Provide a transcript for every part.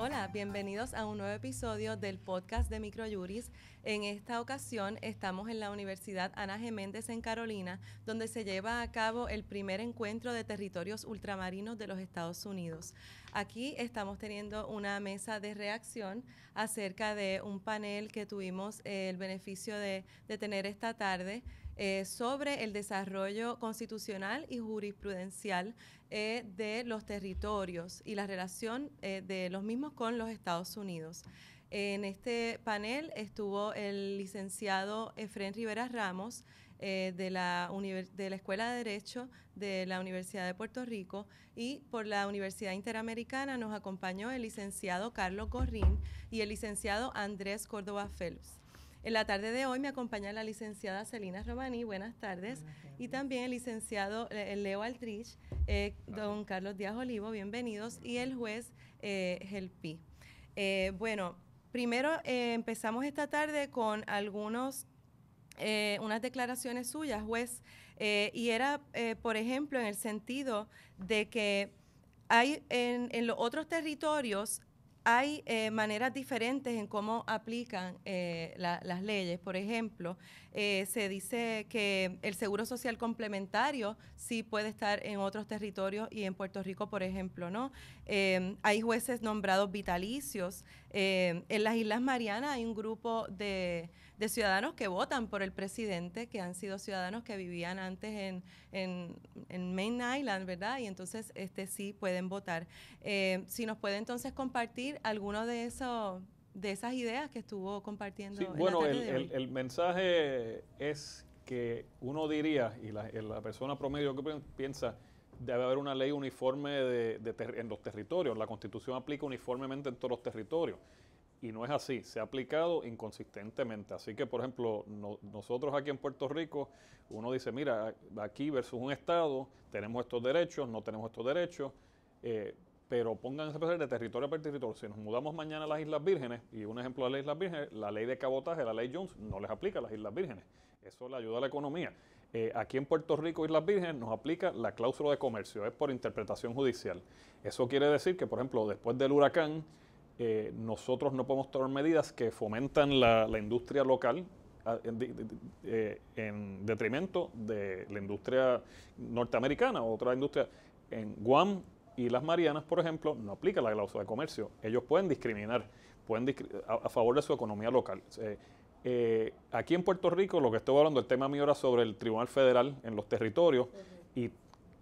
Hola, bienvenidos a un nuevo episodio del podcast de Microjuris. En esta ocasión estamos en la Universidad Ana G. Méndez en Carolina, donde se lleva a cabo el primer encuentro de territorios ultramarinos de los Estados Unidos. Aquí estamos teniendo una mesa de reacción acerca de un panel que tuvimos el beneficio de, de tener esta tarde eh, sobre el desarrollo constitucional y jurisprudencial eh, de los territorios y la relación eh, de los mismos con los Estados Unidos. En este panel estuvo el licenciado Efren Rivera Ramos, de, la de, la Escuela de Derecho de la Universidad de Puerto Rico y por la Universidad Interamericana nos acompañó el licenciado Carlos Corrín y el licenciado Andrés Córdoba Phelps. En la tarde de hoy me acompaña la licenciada Celina Romani, buenas tardes, y también el licenciado eh, Leo Altrich, eh, don Carlos Díaz Olivo, bienvenidos, y el juez Gelpi. Eh, bueno, primero empezamos esta tarde con algunos declaraciones suyas, juez, y era, por ejemplo, en el sentido de que hay en, en los otros territorios hay eh, maneras diferentes en cómo aplican eh, las leyes. Por ejemplo, eh, se dice que el seguro social complementario sí puede estar en otros territorios y en Puerto Rico, por ejemplo, ¿no? Em, hay jueces nombrados vitalicios. Em, en las Islas Marianas hay un grupo de de ciudadanos que votan por el presidente, que han sido ciudadanos que vivían antes en, en, en Main Island, ¿verdad? Y entonces este sí pueden votar. Eh, si nos puede entonces compartir alguno de esos de esas ideas que estuvo compartiendo. bueno, el, mensaje es que uno diría, y la, persona promedio que piensa, debe haber una ley uniforme de, en los territorios. La constitución aplica uniformemente en todos los territorios y no es así, se ha aplicado inconsistentemente. Así que, por ejemplo, nosotros aquí en Puerto Rico, uno dice, mira, aquí versus un Estado, tenemos estos derechos, no tenemos estos derechos, eh, pero pongan ese de territorio a territorio. Si nos mudamos mañana a las Islas Vírgenes, y un ejemplo de las Islas Vírgenes, la ley de cabotaje, la ley Jones, no les aplica a las Islas Vírgenes. Eso le ayuda a la economía. Eh, aquí en Puerto Rico, Islas Vírgenes, nos aplica la cláusula de comercio, es por interpretación judicial. Eso quiere decir que, por ejemplo, después del huracán, eh, nosotros no podemos tomar medidas que fomentan la, industria local ah, eh, en detrimento de la industria norteamericana o otra industria. En Guam y las Marianas, por ejemplo, no aplica la cláusula de comercio. Ellos pueden discriminar pueden a, favor de su economía local. Eh, aquí en Puerto Rico, lo que estoy hablando, el tema mío era sobre el Tribunal Federal en los territorios y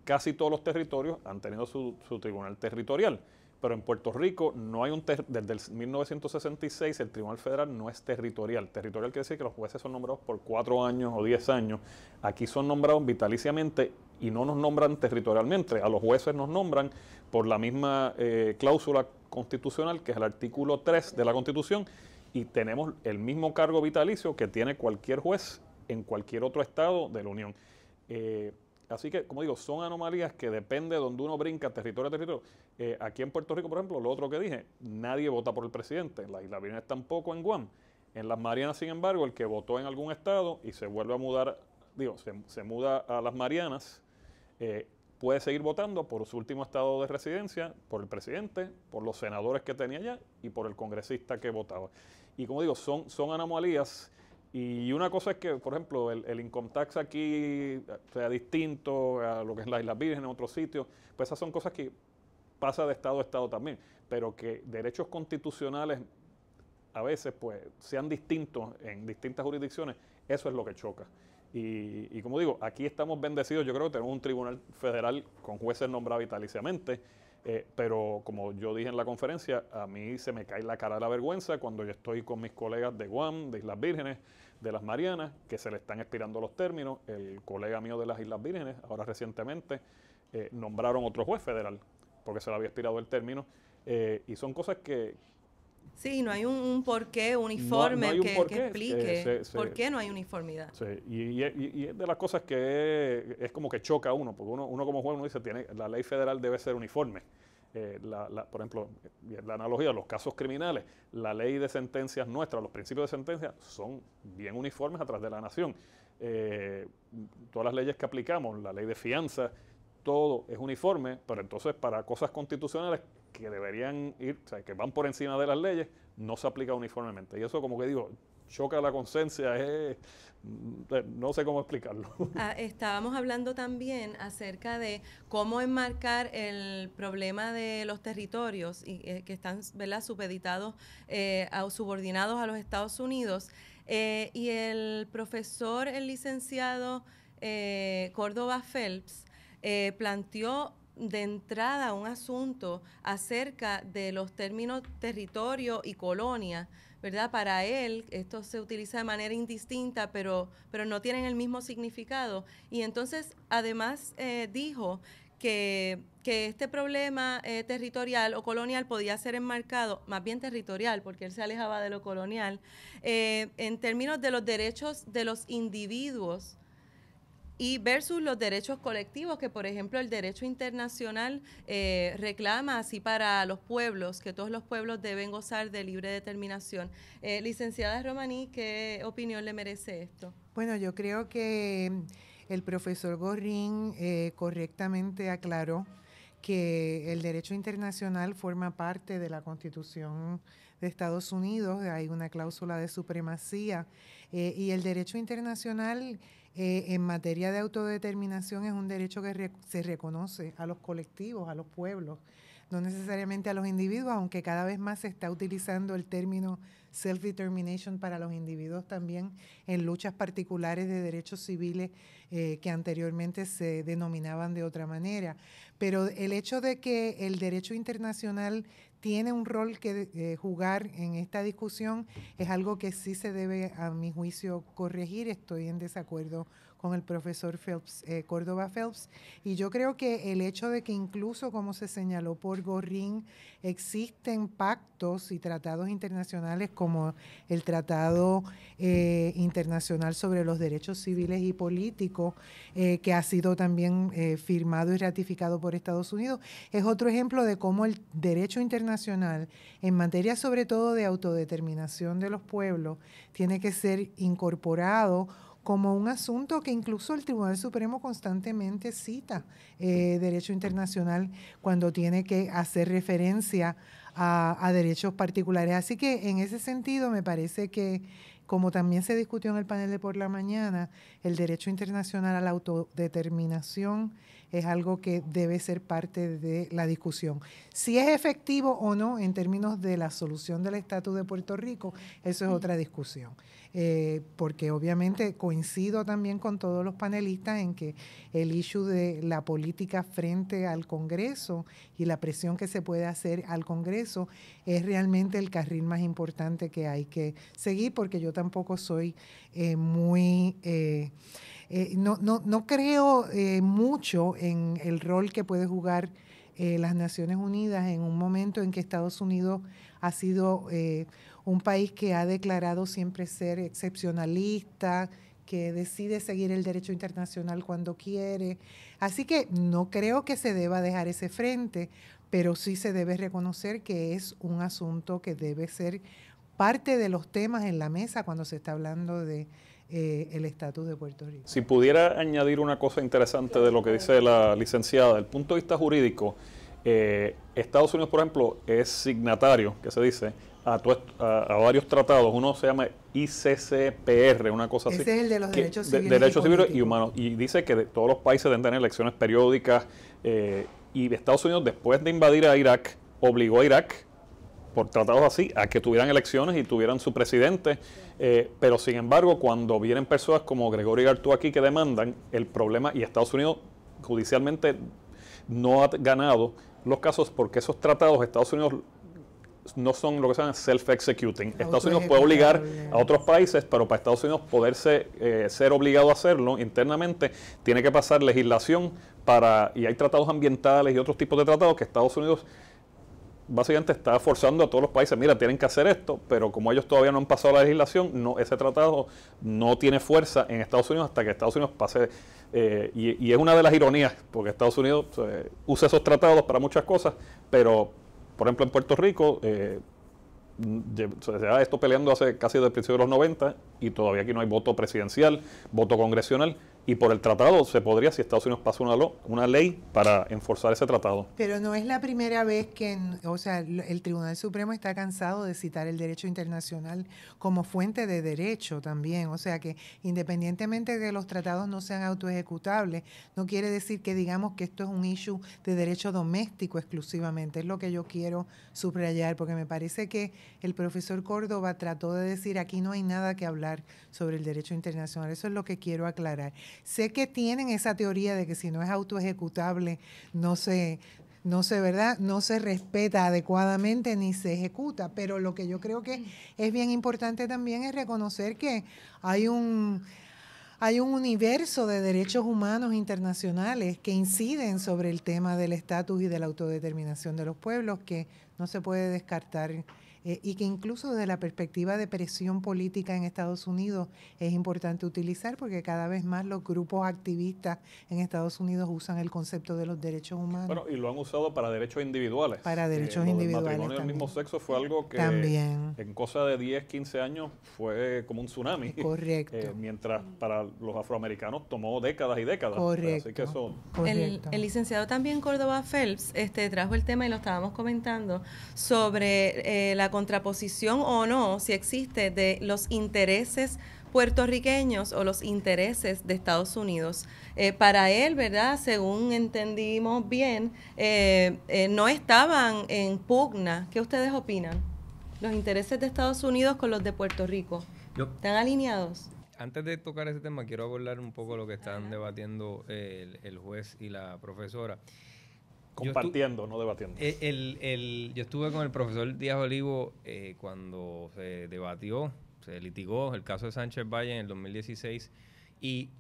casi todos los territorios han tenido su Tribunal Territorial pero en Puerto Rico no hay un desde el 1966 el Tribunal Federal no es territorial. Territorial quiere decir que los jueces son nombrados por cuatro años o diez años. Aquí son nombrados vitaliciamente y no nos nombran territorialmente. A los jueces nos nombran por la misma eh, cláusula constitucional que es el artículo 3 de la Constitución y tenemos el mismo cargo vitalicio que tiene cualquier juez en cualquier otro estado de la Unión. Eh, Así que, como digo, son anomalías que depende de donde uno brinca territorio a territorio. Eh, aquí en Puerto Rico, por ejemplo, lo otro que dije, nadie vota por el presidente. En las Islas Vírgenes tampoco, en Guam. En las Marianas, sin embargo, el que votó en algún estado y se vuelve a mudar, digo, se, muda a las Marianas, eh, puede seguir votando por su último estado de residencia, por el presidente, por los senadores que tenía allá y por el congresista que votaba. Y como digo, son, son anomalías y una cosa es que, por ejemplo, el, el income tax aquí sea distinto a lo que es la Isla Virgen en otros sitios, pues esas son cosas que pasa de estado a estado también, pero que derechos constitucionales a veces pues sean distintos en distintas jurisdicciones, eso es lo que choca. Y, y como digo, aquí estamos bendecidos, yo creo que tenemos un tribunal federal con jueces nombrados vitaliciamente, eh, pero como yo dije en la conferencia, a mí se me cae la cara de la vergüenza cuando yo estoy con mis colegas de Guam, de Islas Vírgenes, de las Marianas, que se le están expirando los términos. El colega mío de las Islas Vírgenes, ahora recientemente, eh, nombraron otro juez federal porque se le había expirado el término. Eh, y son cosas que, Sí, no hay un, por porqué uniforme que, explique por qué no hay uniformidad. Sí, y, es de las cosas que es como que choca uno, porque uno, como juez uno dice, tiene, la ley federal debe ser uniforme. Eh, por ejemplo, la analogía de los casos criminales, la ley de sentencias nuestra, los principios de sentencia son bien uniformes a través de la nación. Eh, todas las leyes que aplicamos, la ley de fianza, todo es uniforme, pero entonces para cosas constitucionales que deberían ir, o sea, que van por encima de las leyes, no se aplica uniformemente. Y eso como que digo, choca la conciencia, mm, eh, no sé cómo explicarlo. Ah, estábamos hablando también acerca de cómo enmarcar el problema de los territorios y, eh, que están ¿verdad? supeditados eh, subordinados a los Estados Unidos. y el profesor, el licenciado Córdoba Phelps, planteó de entrada un asunto acerca de los términos territorio y colonia, ¿verdad? Para él, esto se utiliza de manera indistinta, pero, pero no tienen el mismo significado. Y entonces, además, eh, dijo que, este problema eh, territorial o colonial podía ser enmarcado, más bien territorial, porque él se alejaba de lo colonial, eh, en términos de los derechos de los individuos y versus los derechos colectivos que, por ejemplo, el derecho internacional eh, reclama así para los pueblos, que todos los pueblos deben gozar de libre determinación. Eh, licenciada Romaní, ¿qué opinión le merece esto? Bueno, yo creo que mm, el profesor Gorrín eh, correctamente aclaró que el derecho internacional forma parte de la Constitución de Estados Unidos, hay una cláusula de supremacía, y el derecho internacional eh, en materia de autodeterminación es un derecho que se reconoce a los colectivos, a los pueblos, no necesariamente a los individuos, aunque cada vez más se está utilizando el término self-determination para los individuos también en luchas particulares de derechos civiles eh, que anteriormente se denominaban de otra manera pero el hecho de que el derecho internacional tiene un rol que eh, jugar en esta discusión es algo que sí se debe, a mi juicio, corregir. Estoy en desacuerdo con el profesor Phelps, eh, Córdoba Phelps. Y yo creo que el hecho de que incluso, como se señaló por Gorrín, existen pactos y tratados internacionales como el Tratado eh, Internacional sobre los Derechos Civiles y Políticos, eh, que ha sido también firmado y ratificado por Estados Unidos, es otro ejemplo de cómo el derecho internacional, en materia sobre todo de autodeterminación de los pueblos, tiene que ser incorporado como un asunto que incluso el Tribunal Supremo constantemente cita eh, derecho internacional cuando tiene que hacer referencia a derechos particulares. Así que en ese sentido me parece que como también se discutió en el panel de por la mañana, el derecho internacional a la autodeterminación es algo que debe ser parte de la discusión. Si es efectivo o no en términos de la solución del estatus de Puerto Rico, eso es otra discusión. Eh, porque obviamente coincido también con todos los panelistas en que el issue de la política frente al Congreso y la presión que se puede hacer al Congreso es realmente el carril más importante que hay que seguir, porque yo tampoco soy eh, muy... Eh, eh, no, no, creo eh, mucho en el rol que puede jugar eh, las Naciones Unidas en un momento en que Estados Unidos ha sido un país que ha declarado siempre ser excepcionalista, que decide seguir el derecho internacional cuando quiere. Así que no creo que se deba dejar ese frente, pero sí se debe reconocer que es un asunto que debe ser parte de los temas en la mesa cuando se está hablando de eh, el estatus de Puerto Rico. Si pudiera añadir una cosa interesante de lo que dice la licenciada, desde el punto de vista jurídico, eh, Estados Unidos, por ejemplo, es signatario, que se dice, a, a, varios tratados. Uno se llama ICCPR, una cosa así. es el de los derechos civiles. derechos y civiles y humanos. Y dice que todos los países deben tener elecciones periódicas. Eh, y Estados Unidos, después de invadir a Irak, obligó a Irak por tratados así a que tuvieran elecciones y tuvieran su presidente. Eh, pero sin embargo, cuando vienen personas como Gregorio Gartú aquí que demandan el problema y Estados Unidos judicialmente no ha ganado los casos porque esos tratados Estados Unidos no son lo que se llama self-executing. Estados Unidos puede obligar a otros países, pero para Estados Unidos poderse eh, ser obligado a hacerlo internamente, tiene que pasar legislación para, y hay tratados ambientales y otros tipos de tratados que Estados Unidos básicamente está forzando a todos los países, mira, tienen que hacer esto, pero como ellos todavía no han pasado la legislación, no, ese tratado no tiene fuerza en Estados Unidos hasta que Estados Unidos pase, eh, y, es una de las ironías, porque Estados Unidos eh, usa esos tratados para muchas cosas, pero, por ejemplo, en Puerto Rico, eh, se ha esto peleando hace casi desde el principio de los 90 y todavía aquí no hay voto presidencial, voto congresional, y por el tratado se podría, si Estados Unidos pasa una, una ley para enforzar ese tratado. Pero no es la primera vez que, o sea, el Tribunal Supremo está cansado de citar el derecho internacional como fuente de derecho también. O sea que independientemente de que los tratados no sean autoejecutables, no quiere decir que digamos que esto es un issue de derecho doméstico exclusivamente. Es lo que yo quiero subrayar, porque me parece que el profesor Córdoba trató de decir aquí no hay nada que hablar sobre el derecho internacional. Eso es lo que quiero aclarar. Sé que tienen esa teoría de que si no es autoejecutable, no se, no se, ¿verdad? No se respeta adecuadamente ni se ejecuta, pero lo que yo creo que es bien importante también es reconocer que hay hay un universo de derechos humanos internacionales que inciden sobre el tema del estatus y de la autodeterminación de los pueblos que no se puede descartar eh, y que incluso desde la perspectiva de presión política en Estados Unidos es importante utilizar porque cada vez más los grupos activistas en Estados Unidos usan el concepto de los derechos humanos. Bueno, y lo han usado para derechos individuales. Para eh, derechos individuales. El matrimonio del mismo sexo fue algo que también. en cosa de 10, 15 años fue como un tsunami. Correcto. Eh, mientras para los afroamericanos tomó décadas y décadas. Correcto. Así que El, licenciado también Córdoba Phelps este, trajo el tema y lo estábamos comentando sobre la contraposición o no, si existe, de los intereses puertorriqueños o los intereses de Estados Unidos. Eh, para él, ¿verdad? Según entendimos bien, eh, eh, no estaban en pugna. ¿Qué ustedes opinan? Los intereses de Estados Unidos con los de Puerto Rico. ¿Están alineados? Antes de tocar ese tema, quiero abordar un poco lo que están debatiendo el, juez y la profesora. Compartiendo, no debatiendo. E-, el, yo estuve con el profesor Díaz Olivo eh, cuando se debatió, se litigó el caso de Sánchez Valle en el 2016 y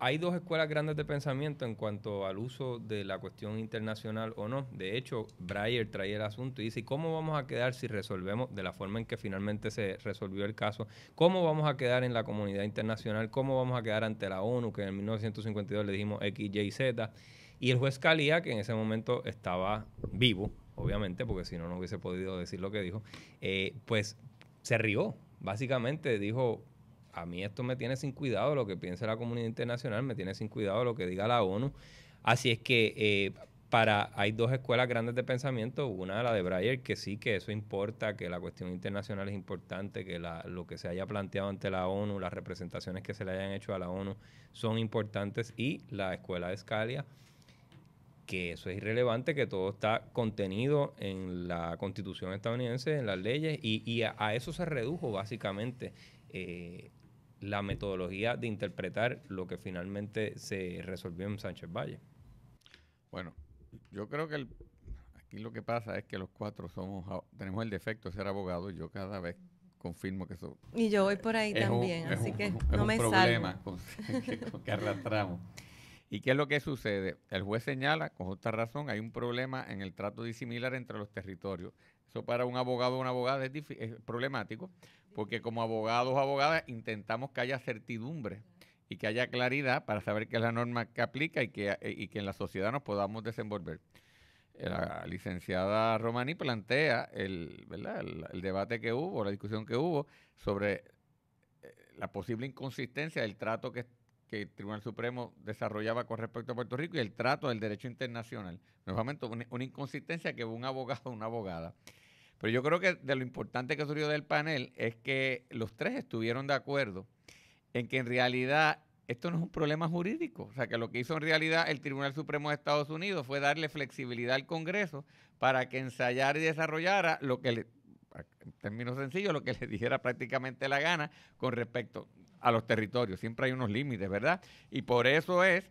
hay dos escuelas grandes de pensamiento en cuanto al uso de la cuestión internacional o no. De hecho, Breyer trae el asunto y dice, ¿cómo vamos a quedar si resolvemos de la forma en que finalmente se resolvió el caso? ¿Cómo vamos a quedar en la comunidad internacional? ¿Cómo vamos a quedar ante la ONU, que en 1952 le dijimos X, Y, Z? Y el juez Calía, que en ese momento estaba vivo, obviamente, porque si no, no hubiese podido decir lo que dijo, eh, pues se rió. Básicamente dijo, a mí esto me tiene sin cuidado lo que piense la comunidad internacional, me tiene sin cuidado lo que diga la ONU. Así es que eh, para hay dos escuelas grandes de pensamiento, una la de Breyer, que sí que eso importa, que la cuestión internacional es importante, que lo que se haya planteado ante la ONU, las representaciones que se le hayan hecho a la ONU son importantes, y la escuela de Scalia, que eso es irrelevante, que todo está contenido en la constitución estadounidense, en las leyes, y, a, eso se redujo básicamente eh, la metodología de interpretar lo que finalmente se resolvió en Sánchez Valle. Bueno, yo creo que aquí lo que pasa es que los cuatro somos ah, tenemos el defecto de ser abogados, yo cada vez confirmo que eso... Y yo voy por ahí también, así que no me problema Con, con que ¿Y qué es lo que sucede? El juez señala, con justa razón, hay un problema en el trato disimilar entre los territorios. Eso para un abogado o una abogada es, problemático, porque como abogados o abogadas intentamos que haya certidumbre y que haya claridad para saber qué es la norma que aplica y que, en la sociedad nos podamos desenvolver. La licenciada Romani plantea el, el debate que hubo, la discusión que hubo sobre eh, la posible inconsistencia del trato que que el Tribunal Supremo desarrollaba con respecto a Puerto Rico y el trato del derecho internacional. Nuevamente, una, inconsistencia que hubo un abogado, una abogada. Pero yo creo que de lo importante que surgió del panel es que los tres estuvieron de acuerdo en que en realidad esto no es un problema jurídico. O sea, que lo que hizo en realidad el Tribunal Supremo de Estados Unidos fue darle flexibilidad al Congreso para que ensayara y desarrollara lo que en términos sencillos, lo que le dijera prácticamente la gana con respecto, a los territorios. Siempre hay unos límites, ¿verdad? Y por eso es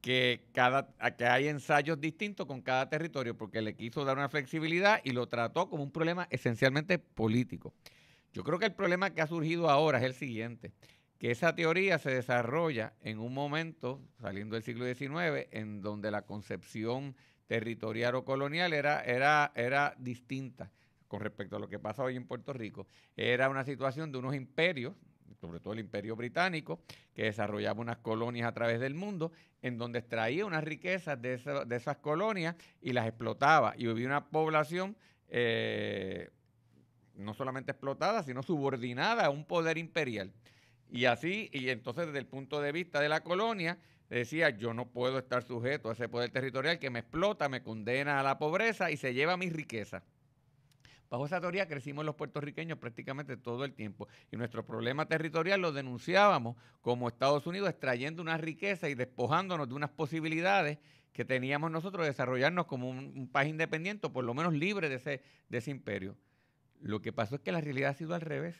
que, cada, hay ensayos distintos con cada territorio, porque le quiso dar una flexibilidad y lo trató como un problema esencialmente político. Yo creo que el problema que ha surgido ahora es el siguiente, que esa teoría se desarrolla en un momento, saliendo del siglo XIX, en donde la concepción territorial o colonial era, era, era distinta con respecto a lo que pasa hoy en Puerto Rico. Era una situación de unos imperios sobre todo el imperio británico, que desarrollaba unas colonias a través del mundo, en donde extraía unas riquezas de, esas colonias y las explotaba. Y hubo una población eh, no solamente explotada, sino subordinada a un poder imperial. Y así, y entonces desde el punto de vista de la colonia, decía, yo no puedo estar sujeto a ese poder territorial que me explota, me condena a la pobreza y se lleva mis riquezas. Bajo esa teoría crecimos los puertorriqueños prácticamente todo el tiempo y nuestro problema territorial lo denunciábamos como Estados Unidos extrayendo una riqueza y despojándonos de unas posibilidades que teníamos nosotros de desarrollarnos como un, país independiente o por lo menos libre de ese, de ese imperio. Lo que pasó es que la realidad ha sido al revés.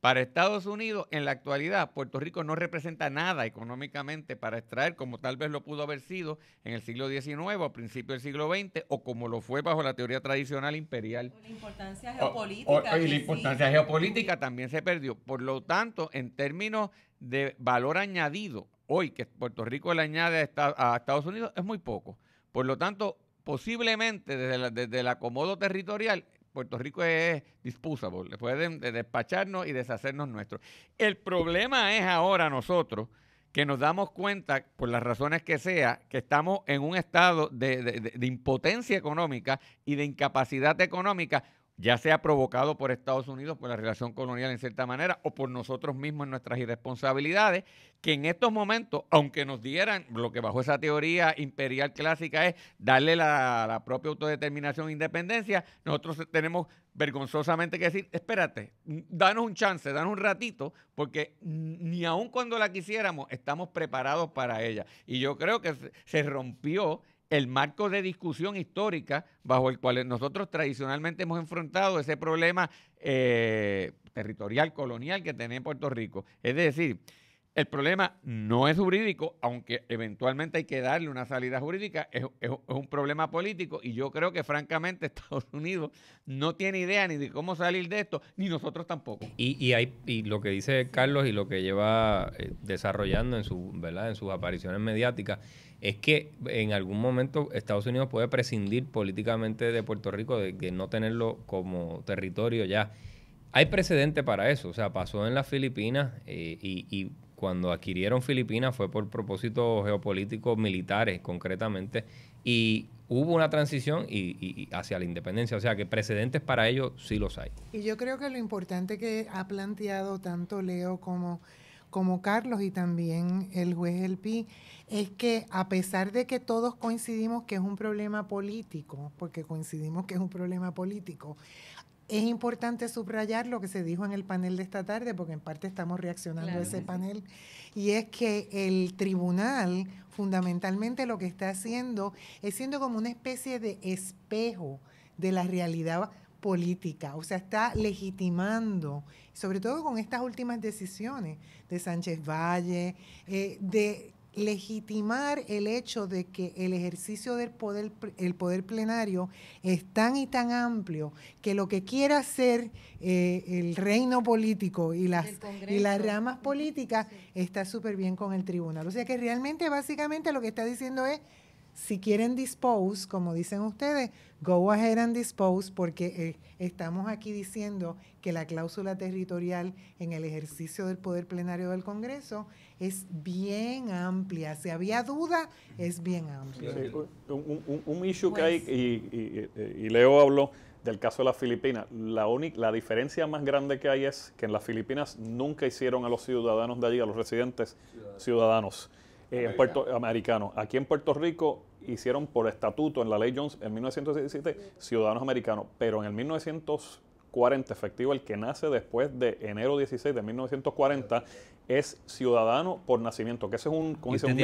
Para Estados Unidos, en la actualidad, Puerto Rico no representa nada económicamente para extraer como tal vez lo pudo haber sido en el siglo XIX o principios del siglo XX o como lo fue bajo la teoría tradicional imperial. la importancia geopolítica. y la importancia geopolítica también se perdió. Por lo tanto, en términos de valor añadido, hoy que Puerto Rico le añade a Estados Unidos es muy poco. Por lo tanto, posiblemente desde, desde el acomodo territorial, Puerto Rico es le pueden eh, despacharnos y deshacernos nuestro. El problema es ahora nosotros que nos damos cuenta, por las razones que sea, que estamos en un estado de impotencia económica y de incapacidad económica ya sea provocado por Estados Unidos, por la relación colonial en cierta manera, o por nosotros mismos en nuestras irresponsabilidades, que en estos momentos, aunque nos dieran lo que bajo esa teoría imperial clásica es darle la, propia autodeterminación e independencia, nosotros tenemos vergonzosamente que decir, espérate, danos un chance, danos un ratito, porque ni aun cuando la quisiéramos, estamos preparados para ella. Y yo creo que se rompió el marco de discusión histórica bajo el cual nosotros tradicionalmente hemos enfrentado ese problema eh, territorial colonial que tenía Puerto Rico. Es decir, el problema no es jurídico, aunque eventualmente hay que darle una salida jurídica, es, un problema político y yo creo que francamente Estados Unidos no tiene idea ni de cómo salir de esto, ni nosotros tampoco. Y, hay, lo que dice Carlos y lo que lleva eh, desarrollando en, en sus apariciones mediáticas es que en algún momento Estados Unidos puede prescindir políticamente de Puerto Rico, de, de no tenerlo como territorio ya. Hay precedente para eso, o sea, pasó en las Filipinas eh, y, cuando adquirieron Filipinas fue por propósitos geopolíticos militares concretamente y hubo una transición y, hacia la independencia, o sea que precedentes para ello sí los hay. Y yo creo que lo importante que ha planteado tanto Leo como como Carlos y también el juez El Pi, es que a pesar de que todos coincidimos que es un problema político, porque coincidimos que es un problema político, es importante subrayar lo que se dijo en el panel de esta tarde, porque en parte estamos reaccionando a ese panel, y es que el tribunal fundamentalmente lo que está haciendo es siendo como una especie de espejo de la realidad política, o sea, está legitimando, sobre todo con estas últimas decisiones de Sánchez Valle, eh, de legitimar el hecho de que el ejercicio del poder, el poder plenario es tan y tan amplio que lo que quiera hacer eh, el reino político y las, las ramas políticas está súper bien con el tribunal. O sea que realmente básicamente lo que está diciendo es si quieren dispose, como dicen ustedes, go ahead and dispose, porque eh, estamos aquí diciendo que la cláusula territorial en el ejercicio del poder plenario del Congreso es bien amplia. Si había duda, es bien amplia. un, issue que hay, pues- y, Leo habló del caso de las Filipinas, la, única, la diferencia más grande que hay es que en las Filipinas nunca hicieron a los ciudadanos de allí, a los residentes ciudadanos. Eh, en Puerto, americanos. Aquí en Puerto Rico hicieron por estatuto en la ley Jones en 1917 ciudadanos americanos, pero en el 1940 efectivo el que nace después de enero 16 de 1940 es ciudadano por nacimiento, que ese es un, como usted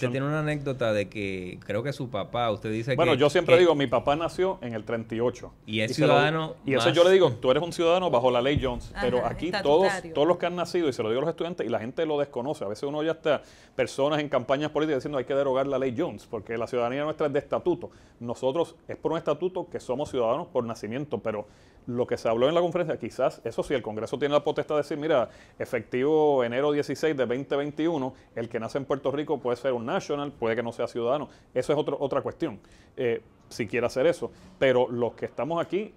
tiene una anécdota de que creo que su papá, usted dice bueno, que... Bueno, yo siempre digo, mi papá nació en el 38. Y es y ciudadano Y eso yo le digo, tú eres un ciudadano bajo la ley Jones, pero aquí todos, todos los que han nacido, y se lo digo a los estudiantes, y la gente lo desconoce, a veces uno ya hasta personas en campañas políticas diciendo hay que derogar la ley Jones, porque la ciudadanía nuestra es de estatuto. Nosotros es por un estatuto que somos ciudadanos por nacimiento, pero lo que se habló en la conferencia, quizás, eso sí, el Congreso tiene la potestad de decir, mira, efectivo enero 16 de 2021, el que nace en Puerto Rico puede ser un national, puede que no sea ciudadano. Eso es otra cuestión, eh, si quiere hacer eso. Pero los que estamos aquí,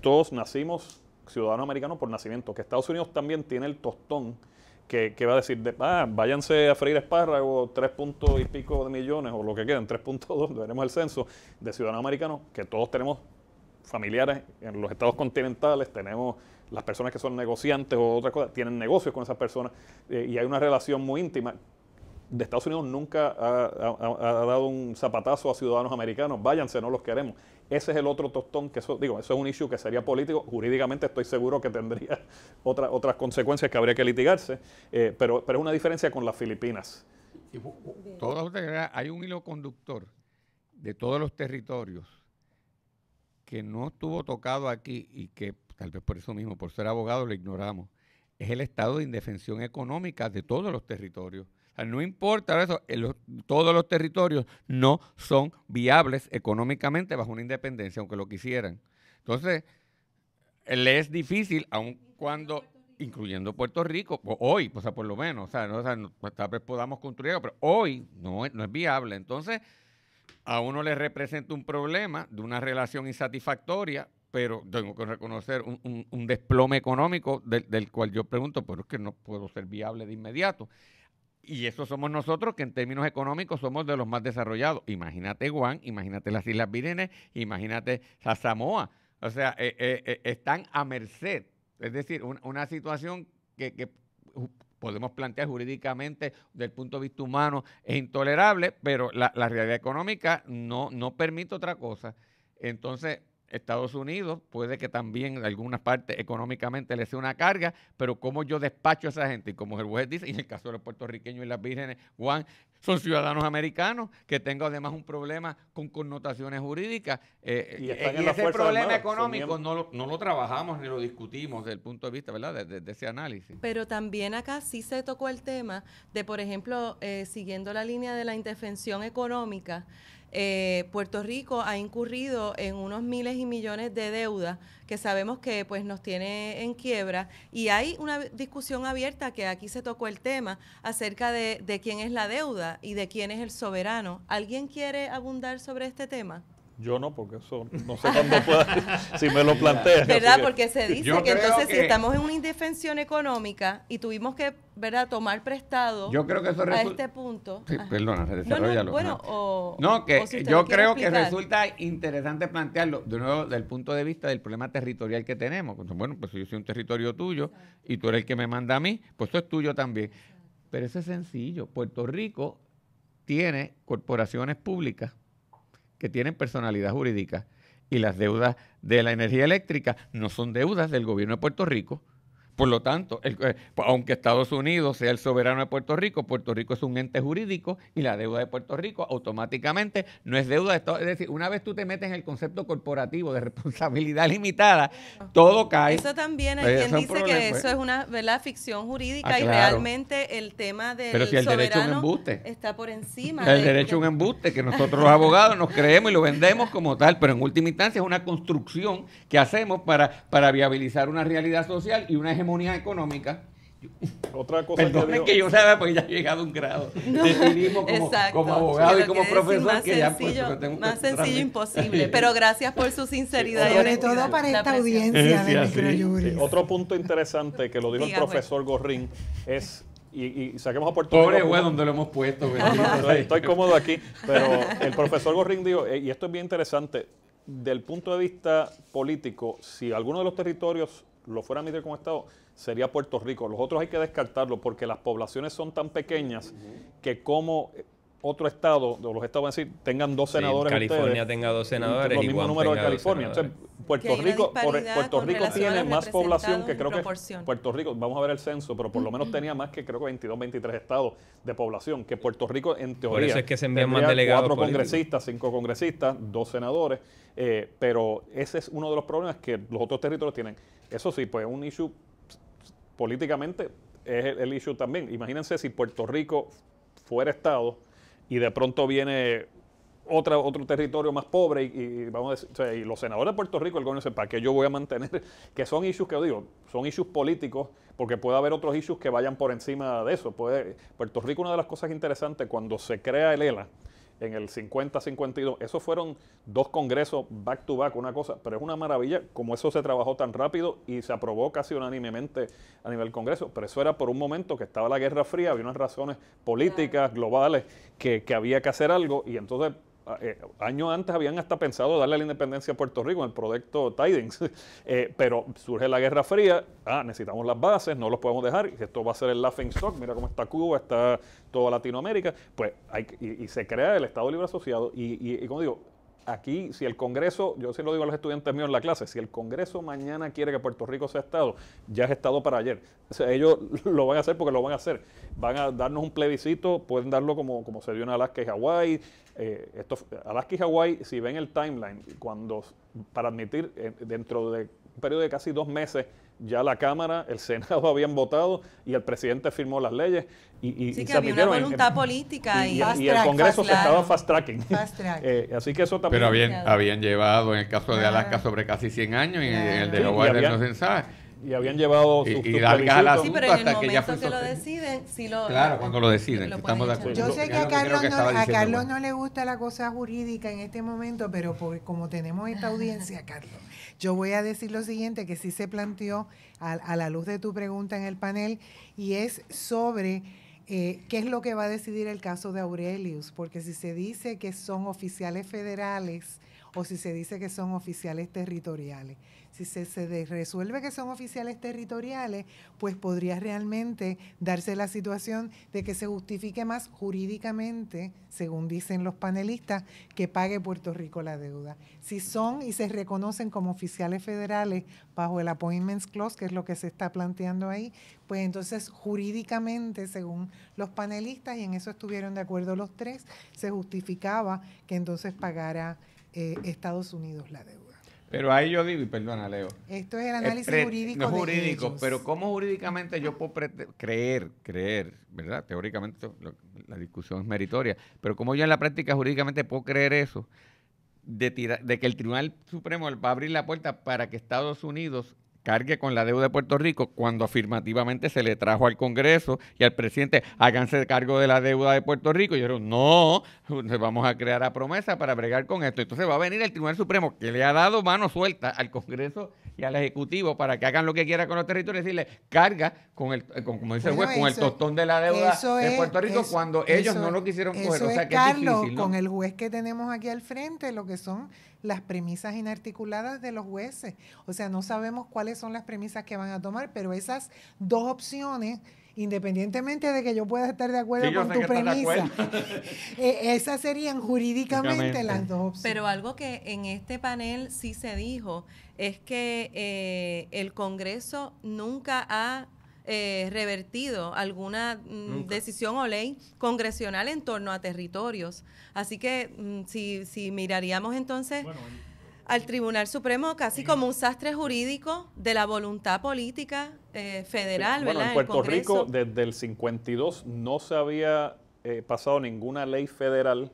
todos nacimos ciudadanos americanos por nacimiento, que Estados Unidos también tiene el tostón. Que, va a decir, ah, váyanse a freír espárragos, tres puntos y pico de millones, o lo que queden, 3.2, veremos el censo, de ciudadanos americanos, que todos tenemos familiares en los estados continentales, tenemos las personas que son negociantes o otras cosas, tienen negocios con esas personas eh, y hay una relación muy íntima. De Estados Unidos nunca ha, dado un zapatazo a ciudadanos americanos, váyanse, no los queremos. Ese es el otro tostón, que digo, eso es un issue que sería político, jurídicamente estoy seguro que tendría otra, otras consecuencias que habría que litigarse, eh, pero, pero es una diferencia con las Filipinas. hay un hilo conductor de todos los territorios que no estuvo tocado aquí y que tal vez por eso mismo, por ser abogado, lo ignoramos, es el estado de indefensión económica de todos los territorios. O sea, no importa eso, todos los territorios no son viables económicamente bajo una independencia, aunque lo quisieran. Entonces, le es difícil, aun cuando incluyendo Puerto Rico, hoy, o por lo menos, o sea, tal vez podamos construir, pero hoy no, no es viable. Entonces, a uno le representa un problema de una relación insatisfactoria, pero tengo que reconocer un, desplome económico del, cual yo pregunto, pero es que no puedo ser viable de inmediato. Y eso somos nosotros, que en términos económicos somos de los más desarrollados. Imagínate Guam, imagínate las Islas Vírgenes, imagínate Samoa. O sea, eh, eh, eh, están a merced. Es decir, una situación que, que podemos plantear jurídicamente desde el punto de vista humano, es intolerable, pero la, realidad económica no, no permite otra cosa. Entonces, Estados Unidos, puede que también de algunas partes económicamente le sea una carga, pero como yo despacho a esa gente, y como el juez dice, y en el caso de los puertorriqueños y las vírgenes, Juan, son ciudadanos americanos que tengo además un problema con connotaciones jurídicas. Eh, y, eh, ese problema económico no lo, trabajamos ni lo discutimos desde el punto de vista ¿verdad? De, ese análisis. Pero también acá sí se tocó el tema de, por ejemplo, eh, siguiendo la línea de la indefensión económica, eh, Puerto Rico ha incurrido en unos miles y millones de deudas que sabemos que pues nos tiene en quiebra y hay una discusión abierta que aquí se tocó el tema acerca de, de quién es la deuda y de quién es el soberano. ¿Alguien quiere abundar sobre este tema? Yo no, porque eso no sé cuándo pueda, si me lo planteas. ¿Verdad? Porque se dice que entonces si estamos en una indefensión económica y tuvimos que, ¿verdad?, tomar prestado yo creo que a este punto. perdona, que yo creo que resulta interesante plantearlo, de nuevo, desde el punto de vista del problema territorial que tenemos. Pues, bueno, pues si yo soy un territorio tuyo y tú eres el que me manda a mí, pues eso es tuyo también. Pero eso es sencillo. Puerto Rico tiene corporaciones públicas que tienen personalidad jurídica y las deudas de la energía eléctrica no son deudas del gobierno de Puerto Rico, por lo tanto, eh, pues, aunque Estados Unidos sea el soberano de Puerto Rico, Puerto Rico es un ente jurídico y la deuda de Puerto Rico automáticamente no es deuda de Estados Es decir, una vez tú te metes en el concepto corporativo de responsabilidad limitada, todo cae. Eso también hay pues, quien dice que pues. eso es una ¿verdad? ficción jurídica ah, y realmente el tema del soberano está por encima. El derecho a un embuste que nosotros los abogados nos creemos y lo vendemos como tal, pero en última instancia es una construcción que hacemos para, para viabilizar una realidad social y una hegemonía económica. Otra cosa Perdónen que, yo sabe, porque ya he llegado a un grado como, como, abogado y como profesor que ya pues, tengo Más sencillo imposible, pero gracias por su sinceridad. Sobre todo para esta audiencia de Otro punto interesante que lo dijo el pues. profesor Gorrín es y, saquemos a Puerto Pobre Rico. donde lo hemos puesto. Estoy, cómodo aquí, pero el profesor Gorrín dijo, eh, y esto es bien interesante, del punto de vista político, si alguno de los territorios lo fuera a medir como Estado, sería Puerto Rico. Los otros hay que descartarlo porque las poblaciones son tan pequeñas que como eh, otro estado, los estados van a decir, tengan dos senadores. Sí, California tenga dos senadores. el mismo número de California. Entonces, Puerto Rico, Puerto Rico tiene más población que creo que Puerto Rico, vamos a ver el censo, pero por lo menos mm. tenía más que creo que 22, 23 estados de población, que Puerto Rico en teoría. Por es que se envían más delegados. Cuatro congresistas, cinco congresistas, dos senadores, eh, pero ese es uno de los problemas que los otros territorios tienen. Eso sí, pues un issue políticamente es el, issue también. Imagínense si Puerto Rico fuera Estado y de pronto viene otra, otro territorio más pobre y, vamos a decir, los senadores de Puerto Rico, el gobierno dice, ¿para qué yo voy a mantener? Que son issues que yo digo, son issues políticos, porque puede haber otros issues que vayan por encima de eso. Puerto Rico, una de las cosas interesantes, cuando se crea el ELA, en el 50-52. Esos fueron dos congresos back to back, una cosa, pero es una maravilla como eso se trabajó tan rápido y se aprobó casi unánimemente a nivel congreso. Pero eso era por un momento que estaba la Guerra Fría, había unas razones políticas, globales, que, que había que hacer algo y entonces Ah, eh, años antes habían hasta pensado darle la independencia a Puerto Rico en el proyecto Tidings, eh, pero surge la Guerra Fría, ah, necesitamos las bases, no los podemos dejar, esto va a ser el laughing stock, mira cómo está Cuba, está toda Latinoamérica, pues hay, y, se crea el Estado Libre Asociado y, como digo, aquí, si el Congreso, yo se lo digo a los estudiantes míos en la clase, si el Congreso mañana quiere que Puerto Rico sea Estado, ya es Estado para ayer. sea, ellos lo van a hacer porque lo van a hacer. Van a darnos un plebiscito, pueden darlo como, como se dio en Alaska y Hawái, eh, esto, Alaska y Hawái, si ven el timeline, cuando para admitir, eh, dentro de un periodo de casi dos meses, ya la Cámara, el Senado habían votado y el presidente firmó las leyes. Y, que se había una voluntad política. Y, el Congreso se estaba fast-tracking. Eh, así que eso también... Pero habían, llevado, en el caso de ah. Alaska, sobre casi 100 años y en el ah. de Hawái, se no y habían llevado sus, y, Sí, pero en el que momento que, lo deciden, sí lo, Claro, cuando lo deciden, estamos de acuerdo. Yo sé que, a Carlos, no, le gusta la cosa jurídica en este momento, pero como tenemos esta audiencia, Carlos, yo voy a decir lo siguiente que sí se planteó a, la luz de tu pregunta en el panel y es sobre eh, qué es lo que va a decidir el caso de Aurelius, porque si se dice que son oficiales federales o si se dice que son oficiales territoriales si se, resuelve que son oficiales territoriales, pues podría realmente darse la situación de que se justifique más jurídicamente, según dicen los panelistas, que pague Puerto Rico la deuda. Si son y se reconocen como oficiales federales bajo el Appointments Clause, que es lo que se está planteando ahí, pues entonces jurídicamente, según los panelistas, y en eso estuvieron de acuerdo los tres, se justificaba que entonces pagara eh, Estados Unidos la deuda. Pero ahí yo digo, y perdona, Leo. Esto es el análisis jurídico. jurídico, pero ¿cómo jurídicamente yo puedo creer, creer, ¿verdad? Teóricamente la discusión es meritoria, pero ¿cómo yo en la práctica jurídicamente puedo creer eso? De, de que el Tribunal Supremo va a abrir la puerta para que Estados Unidos cargue con la deuda de Puerto Rico cuando afirmativamente se le trajo al Congreso y al presidente, háganse cargo de la deuda de Puerto Rico. Y digo, no, vamos a crear a promesa para bregar con esto. Entonces va a venir el Tribunal Supremo que le ha dado mano suelta al Congreso y al Ejecutivo para que hagan lo que quiera con los territorios y decirle, carga con el, con, como dice el con el tostón de la deuda de Puerto Rico cuando ellos no lo quisieron coger. o sea, con el juez que tenemos aquí al frente, lo que son las premisas inarticuladas de los jueces. O sea, no sabemos cuáles son las premisas que van a tomar, pero esas dos opciones independientemente de que yo pueda estar de acuerdo con tu premisa, eh, esas serían jurídicamente las dos opciones. Pero algo que en este panel sí se dijo es que eh, el Congreso nunca ha eh, revertido alguna mm, decisión o ley congresional en torno a territorios. Así que mm, si, miraríamos entonces... al Tribunal Supremo casi como un sastre jurídico de la voluntad política eh, federal. Bueno, en Puerto Rico desde el 52 no se había eh, pasado ninguna ley federal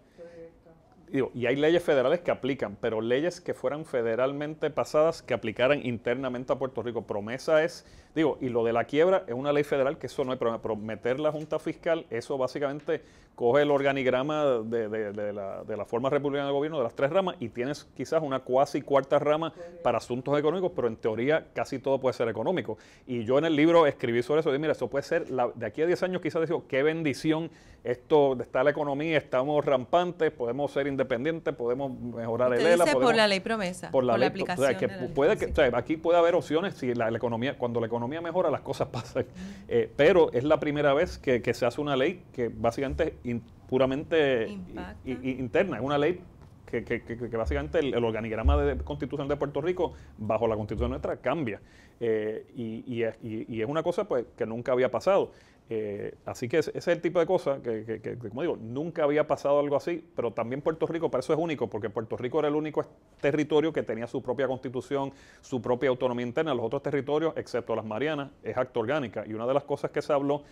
y hay leyes federales que aplican, pero leyes que fueran federalmente pasadas que aplicaran internamente a Puerto Rico. Promesa es, digo, y lo de la quiebra es una ley federal que eso no hay problema, la Junta Fiscal, eso básicamente coge el organigrama de, de, la, de la forma republicana del gobierno, de las tres ramas, y tienes quizás una cuasi cuarta rama para asuntos económicos, pero en teoría casi todo puede ser económico. Y yo en el libro escribí sobre eso, y mira, eso puede ser, de aquí a 10 años quizás digo, qué bendición esto está la economía, estamos rampantes, podemos ser independientes, podemos mejorar el ELA. por la ley promesa, por la, aplicación. puede aquí puede haber opciones si la, economía, cuando la economía mejora, las cosas pasan. Eh, pero es la primera vez que, se hace una ley que básicamente es puramente interna, es una ley que, básicamente el, organigrama de, constitución de Puerto Rico, bajo la constitución nuestra, cambia. Eh, y, y, es una cosa pues, que nunca había pasado. Eh, así que ese es el tipo de cosas que, como digo, nunca había pasado algo así, pero también Puerto Rico, para eso es único, porque Puerto Rico era el único territorio que tenía su propia constitución, su propia autonomía interna. Los otros territorios, excepto las Marianas, es acto orgánica. Y una de las cosas que se habló,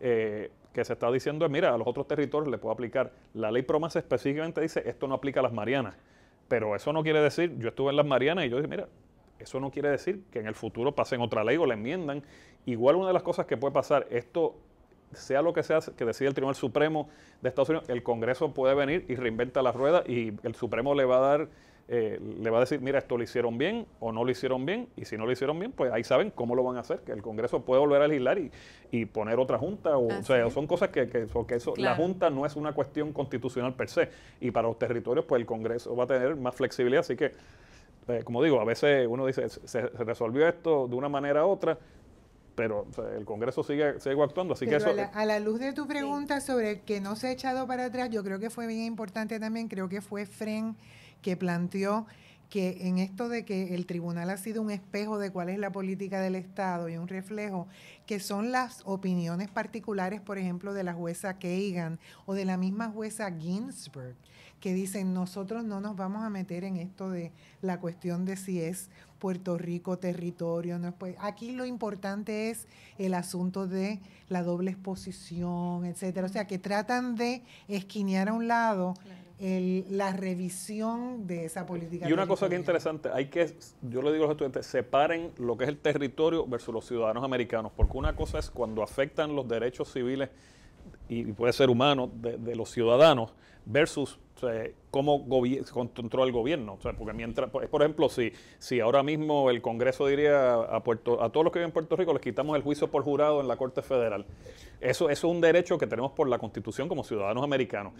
eh, que se está diciendo es, mira, a los otros territorios le puedo aplicar. La ley promesa específicamente dice, esto no aplica a las Marianas. Pero eso no quiere decir, yo estuve en las Marianas y yo dije, mira, eso no quiere decir que en el futuro pasen otra ley o la enmiendan. Igual una de las cosas que puede pasar, esto sea lo que sea que decida el Tribunal Supremo de Estados Unidos, el Congreso puede venir y reinventa la rueda y el Supremo le va a dar, eh, le va a decir, mira, esto lo hicieron bien o no lo hicieron bien, y si no lo hicieron bien, pues ahí saben cómo lo van a hacer, que el Congreso puede volver a legislar y, poner otra junta, o, sea, son cosas que, que, eso, la junta no es una cuestión constitucional per se, y para los territorios, pues el Congreso va a tener más flexibilidad, así que, eh, como digo, a veces uno dice, se, se resolvió esto de una manera u otra, pero el Congreso sigue, sigue actuando, así que eso... A la, luz de tu pregunta sobre que no se ha echado para atrás, yo creo que fue bien importante también, creo que fue Fren que planteó que en esto de que el tribunal ha sido un espejo de cuál es la política del Estado y un reflejo, que son las opiniones particulares, por ejemplo, de la jueza Kagan o de la misma jueza Ginsburg, que dicen nosotros no nos vamos a meter en esto de la cuestión de si es Puerto Rico, territorio. No es, pues, aquí lo importante es el asunto de la doble exposición, etcétera. O sea, que tratan de esquinear a un lado el, la revisión de esa política. Y una cosa que es interesante, hay que, yo le digo a los estudiantes, separen lo que es el territorio versus los ciudadanos americanos, porque una cosa es cuando afectan los derechos civiles y, puede ser humanos de los ciudadanos versus o sea, cómo controla el gobierno. porque mientras, por ejemplo, si, si ahora mismo el Congreso diría a, a todos los que viven en Puerto Rico les quitamos el juicio por jurado en la Corte Federal, eso, es un derecho que tenemos por la Constitución como ciudadanos americanos.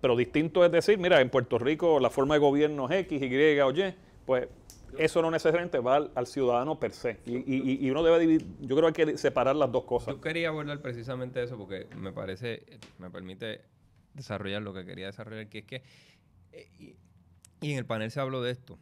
pero distinto es decir, mira, en Puerto Rico la forma de gobierno es X, Y o Y, pues eso no necesariamente va al, ciudadano per se. Y, y, y, uno debe dividir, yo creo que hay que separar las dos cosas. Yo quería abordar precisamente eso porque me parece, me permite desarrollar lo que quería desarrollar, que es que, eh, y, en el panel se habló de esto,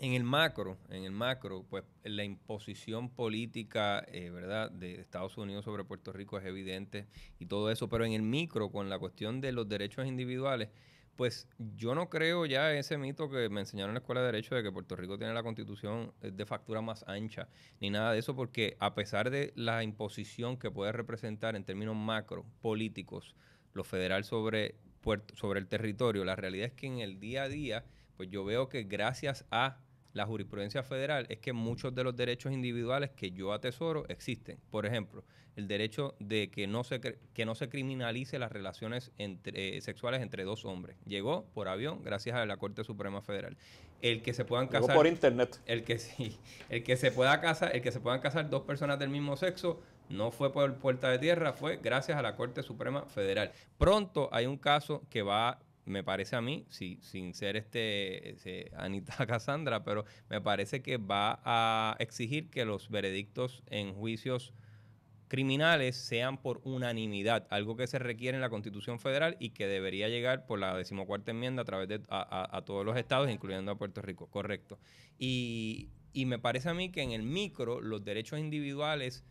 en el macro, en el macro, pues la imposición política, eh, ¿verdad?, de Estados Unidos sobre Puerto Rico es evidente y todo eso, pero en el micro, con la cuestión de los derechos individuales, pues yo no creo ya ese mito que me enseñaron en la Escuela de Derecho de que Puerto Rico tiene la constitución eh, de factura más ancha, ni nada de eso, porque a pesar de la imposición que puede representar en términos macro, políticos, lo federal sobre, puerto, sobre el territorio. La realidad es que en el día a día, pues yo veo que gracias a la jurisprudencia federal es que muchos de los derechos individuales que yo atesoro existen. Por ejemplo, el derecho de que no se, que no se criminalice las relaciones entre, eh, sexuales entre dos hombres. Llegó por avión gracias a la Corte Suprema Federal. El que se puedan casar por internet. El que sí, el que se pueda casar, el que se puedan casar dos personas del mismo sexo no fue por puerta de tierra, fue gracias a la Corte Suprema Federal. Pronto hay un caso que va, me parece a mí, sin ser este, Anita Casandra, pero me parece que va a exigir que los veredictos en juicios criminales sean por unanimidad, algo que se requiere en la Constitución Federal y que debería llegar por la decimocuarta enmienda a través de todos los estados, incluyendo a Puerto Rico, correcto. Y, y me parece a mí que en el micro los derechos individuales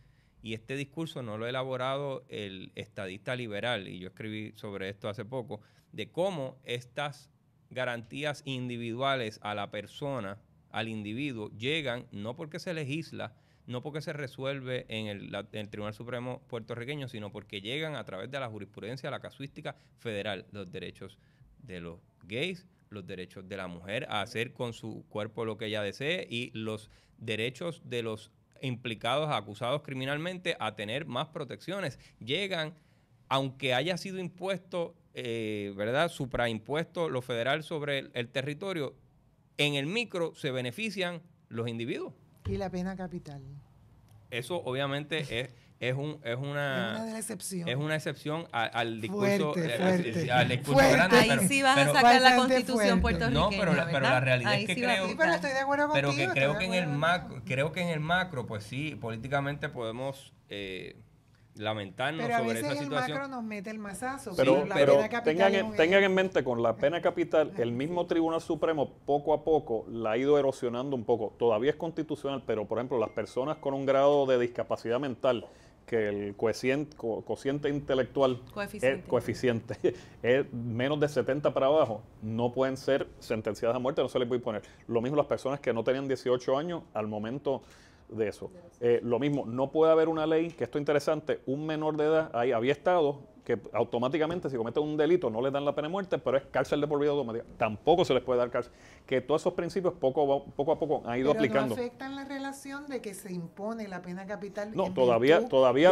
y este discurso no lo ha elaborado el estadista liberal, y yo escribí sobre esto hace poco, de cómo estas garantías individuales a la persona, al individuo, llegan no porque se legisla, no porque se resuelve en el, en el, Tribunal Supremo puertorriqueño, sino porque llegan a través de la jurisprudencia, la casuística federal, los derechos de los gays, los derechos de la mujer a hacer con su cuerpo lo que ella desee y los derechos de los implicados, acusados criminalmente, a tener más protecciones. Llegan, aunque haya sido impuesto, eh, ¿verdad? Supraimpuesto lo federal sobre el, el territorio, en el micro se benefician los individuos. Y la pena capital. Eso obviamente es es, un, es una, una excepción. al, discurso, eh, fuerte, fuerte. Al, grande. Ahí sí vas a sacar la constitución puertorriqueña. No, pero la, pero la realidad es que creo. pero que creo que en el macro, creo que en el macro, pues sí, políticamente podemos eh, lamentarnos pero a sobre veces el Macro nos mete el mazazo. Pero, tengan, tengan en mente, con la pena capital, el mismo Tribunal Supremo poco a poco la ha ido erosionando un poco. Todavía es constitucional, pero por ejemplo, las personas con un grado de discapacidad mental que el cociente intelectual, coeficiente. Es, menos de 70 para abajo, no pueden ser sentenciadas a muerte, no se les puede poner. Lo mismo las personas que no tenían 18 años al momento de eso. Eh, lo mismo, no puede haber una ley, que esto es interesante, un menor de edad, ahí había estado que automáticamente si cometen un delito no le dan la pena de muerte, pero es cárcel de por vida automática. Tampoco se les puede dar cárcel. Que todos esos principios poco, poco a poco han ido aplicando. ¿No afectan la relación de que se impone la pena capital? No, todavía, todavía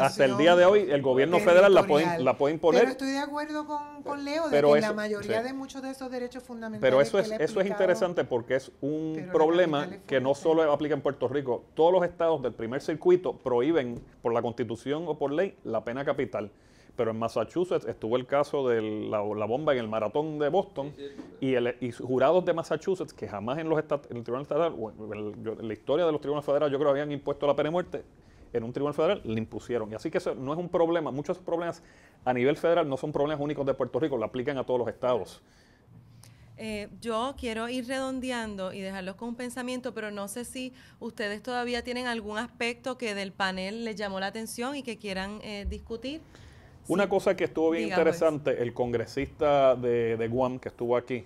hasta el día de hoy el gobierno federal la puede, la puede imponer. Pero estoy de acuerdo con, Leo de que la mayoría de muchos de esos derechos fundamentales. Pero eso, es, eso es interesante porque es un problema que no solo aplica en Puerto Rico. Todos los estados del primer circuito prohíben por la constitución o por ley la pena capital. Pero en Massachusetts estuvo el caso de la, bomba en el maratón de Boston y, el, jurados de Massachusetts que jamás en, los el Tribunal Federal, en, la historia de los tribunales federales, yo creo habían impuesto la pena de muerte, en un tribunal federal le impusieron. Y así que eso no es un problema. Muchos problemas a nivel federal no son problemas únicos de Puerto Rico, lo aplican a todos los estados. Eh, yo quiero ir redondeando y dejarlos con un pensamiento, pero no sé si ustedes todavía tienen algún aspecto que del panel les llamó la atención y que quieran eh, discutir. Una cosa que estuvo bien interesante, el congresista de, Guam que estuvo aquí,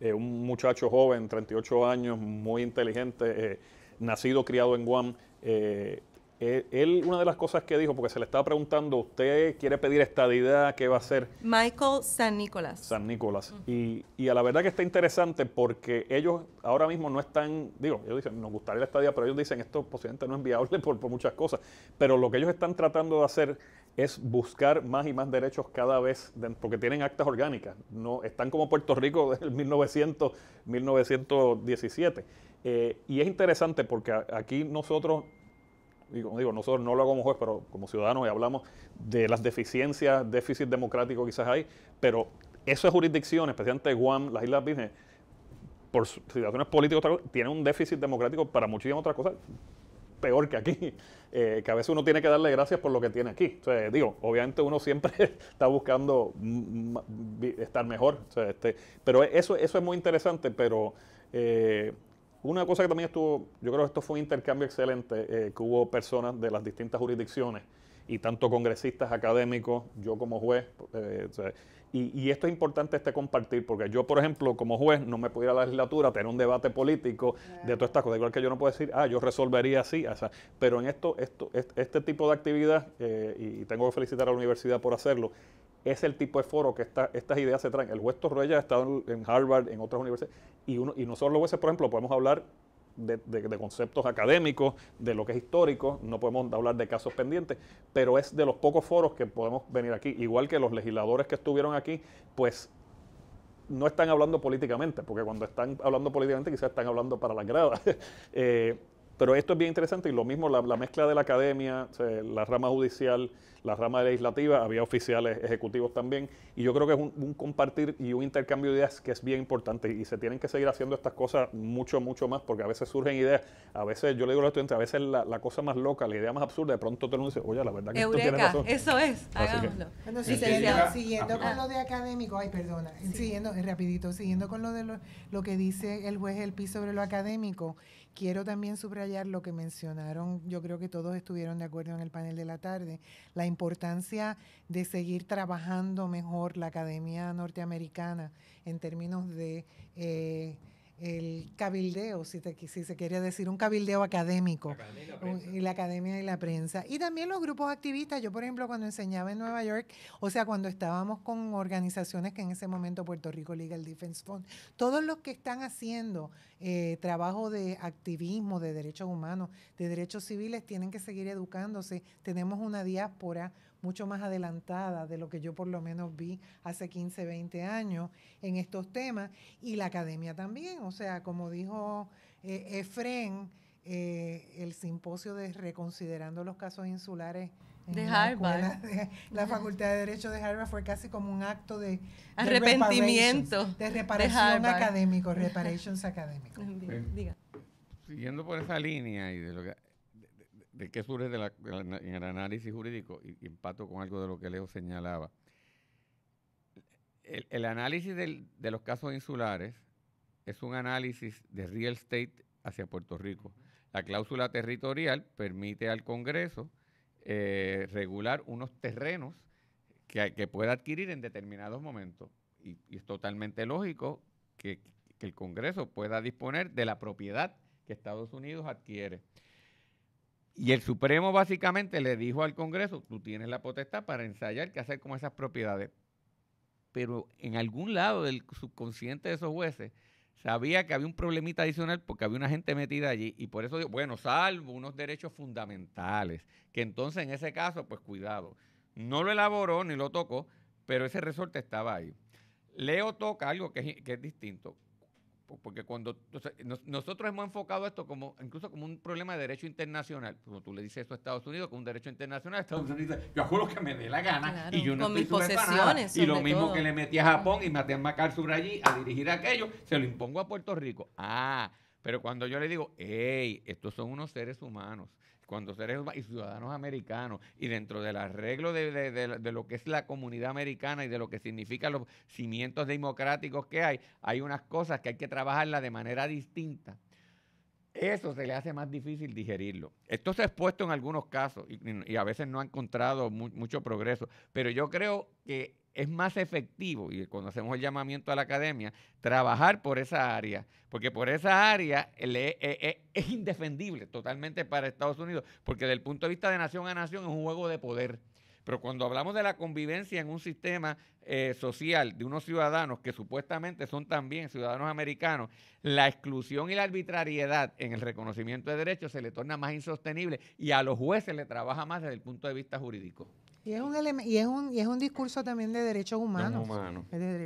eh, un muchacho joven, 38 años, muy inteligente, eh, nacido, criado en Guam, eh, él, una de las cosas que dijo, porque se le estaba preguntando, ¿usted quiere pedir estadidad? ¿Qué va a hacer? Michael San Nicolás. San Nicolás. y, a la verdad que está interesante porque ellos ahora mismo no están, digo, ellos dicen, nos gustaría la estadía, pero ellos dicen, esto posiblemente no es viable por muchas cosas. Pero lo que ellos están tratando de hacer es buscar más y más derechos cada vez, porque tienen actas orgánicas, no están como Puerto Rico del 1900, 1917. Eh, y es interesante porque aquí nosotros, y digo, digo, nosotros no lo hago como juez, pero como ciudadanos y hablamos de las deficiencias, déficit democrático quizás hay, pero esas jurisdicción, especialmente Guam, las Islas Vírgenes, por situaciones políticas, tienen un déficit democrático para muchísimas otras cosas peor que aquí, eh, que a veces uno tiene que darle gracias por lo que tiene aquí. O sea, digo, obviamente uno siempre está buscando estar mejor, este, pero eso, eso es muy interesante, pero... Eh, una cosa que también estuvo, yo creo que esto fue un intercambio excelente, eh, que hubo personas de las distintas jurisdicciones y tanto congresistas, académicos, yo como juez, y, esto es importante este compartir, porque yo, por ejemplo, como juez, no me pudiera a la legislatura tener un debate político de todas estas cosas. Igual que yo no puedo decir, ah, yo resolvería así. pero en esto, esto este tipo de actividad, eh, y tengo que felicitar a la universidad por hacerlo, es el tipo de foro que estas ideas se traen. El juez Torreya ha estado en Harvard, en otras universidades, y, uno, y nosotros los jueces, por ejemplo, podemos hablar de, conceptos académicos, de lo que es histórico, no podemos hablar de casos pendientes, pero es de los pocos foros que podemos venir aquí. Igual que los legisladores que estuvieron aquí, pues no están hablando políticamente, porque cuando están hablando políticamente quizás están hablando para las gradas. Eh, pero esto es bien interesante y lo mismo la, mezcla de la academia, la rama judicial, la rama legislativa, había oficiales ejecutivos también. Y yo creo que es un, compartir y un intercambio de ideas que es bien importante y se tienen que seguir haciendo estas cosas mucho, mucho más porque a veces surgen ideas. A veces, yo le digo a los estudiantes, a veces la, cosa más loca, la idea más absurda, de pronto todo el mundo dice, oye, la verdad que Eureka, tú tienes razón. Eso es, hagámoslo. bueno, siguiendo, con lo de académico, ay, perdona, siguiendo, eh, rapidito, siguiendo con lo de lo, lo que dice el juez El Pi sobre lo académico Quiero también subrayar lo que mencionaron, yo creo que todos estuvieron de acuerdo en el panel de la tarde, la importancia de seguir trabajando mejor la Academia Norteamericana en términos de eh, el cabildeo, si, te, si se quiere decir, un cabildeo académico. La y, la academia y la prensa. Y también los grupos activistas. Yo, por ejemplo, cuando enseñaba en Nueva York, o sea, cuando estábamos con organizaciones que en ese momento Puerto Rico Legal Defense Fund, todos los que están haciendo eh, trabajo de activismo, de derechos humanos, de derechos civiles, tienen que seguir educándose. Tenemos una diáspora mucho más adelantada de lo que yo por lo menos vi hace 15, 20 años en estos temas y la academia también. O sea, como dijo eh, Efren, eh, el simposio de Reconsiderando los Casos Insulares de Harvard. la Facultad de Derecho de Harvard fue casi como un acto de, arrepentimiento. De reparación académico, reparations académicos. Siguiendo por esa línea y de lo que de qué surge en el análisis jurídico, y, impacto empato con algo de lo que Leo señalaba. El, análisis de los casos insulares es un análisis de real estate hacia Puerto Rico. La cláusula territorial permite al Congreso eh, regular unos terrenos que, que, pueda adquirir en determinados momentos. Y, es totalmente lógico que el Congreso pueda disponer de la propiedad que Estados Unidos adquiere. Y el Supremo básicamente le dijo al Congreso, tú tienes la potestad para ensayar qué hacer con esas propiedades. Pero en algún lado del subconsciente de esos jueces sabía que había un problemita adicional porque había una gente metida allí y por eso dijo, bueno, salvo unos derechos fundamentales, que entonces en ese caso, pues cuidado, no lo elaboró ni lo tocó, pero ese resorte estaba ahí. Leo toca algo que, que es distinto porque cuando nosotros hemos enfocado esto como incluso como un problema de derecho internacional, como tú le dices eso a Estados Unidos, como un derecho internacional, Estados Unidos yo juro que me dé la gana y yo no con estoy y lo mismo que le metí a Japón y maté a sur allí a dirigir aquello, se lo impongo a Puerto Rico. Ah, pero cuando yo le digo, hey, estos son unos seres humanos cuando seres y ciudadanos americanos y dentro del arreglo de, lo que es la comunidad americana y de lo que significan los cimientos democráticos que hay, hay unas cosas que hay que trabajarlas de manera distinta. Eso se le hace más difícil digerirlo. Esto se ha expuesto en algunos casos y, a veces no ha encontrado mucho progreso, pero yo creo que es más efectivo, y cuando hacemos el llamamiento a la academia, trabajar por esa área, porque por esa área e, e, e, es indefendible totalmente para Estados Unidos, porque desde el punto de vista de nación a nación es un juego de poder. Pero cuando hablamos de la convivencia en un sistema eh, social de unos ciudadanos que supuestamente son también ciudadanos americanos, la exclusión y la arbitrariedad en el reconocimiento de derechos se le torna más insostenible y a los jueces le trabaja más desde el punto de vista jurídico. Y es, un y, es un, y es un discurso también de derechos humanos.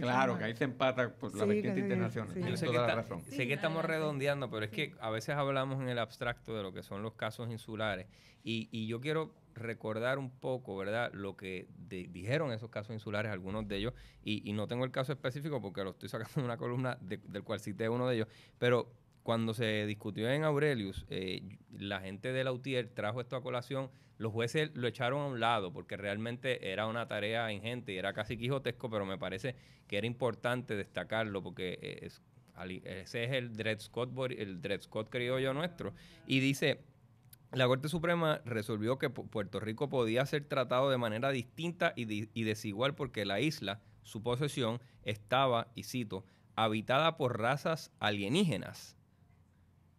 claro, que ahí se empata por la sí, internacional. Sí. sé que estamos redondeando, pero es que a veces hablamos en el abstracto de lo que son los casos insulares. Y, yo quiero recordar un poco, ¿verdad?, lo que dijeron esos casos insulares, algunos de ellos. Y, no tengo el caso específico porque lo estoy sacando de una columna del cual cité uno de ellos. Pero cuando se discutió en Aurelius, eh, la gente de la UTIER trajo esto a colación, los jueces lo echaron a un lado porque realmente era una tarea ingente y era casi quijotesco, pero me parece que era importante destacarlo porque eh, ese es el Dred Scott, el Dred Scott criollo nuestro. Y dice, la Corte Suprema resolvió que Puerto Rico podía ser tratado de manera distinta y, y desigual porque la isla, su posesión, estaba, y cito, habitada por razas alienígenas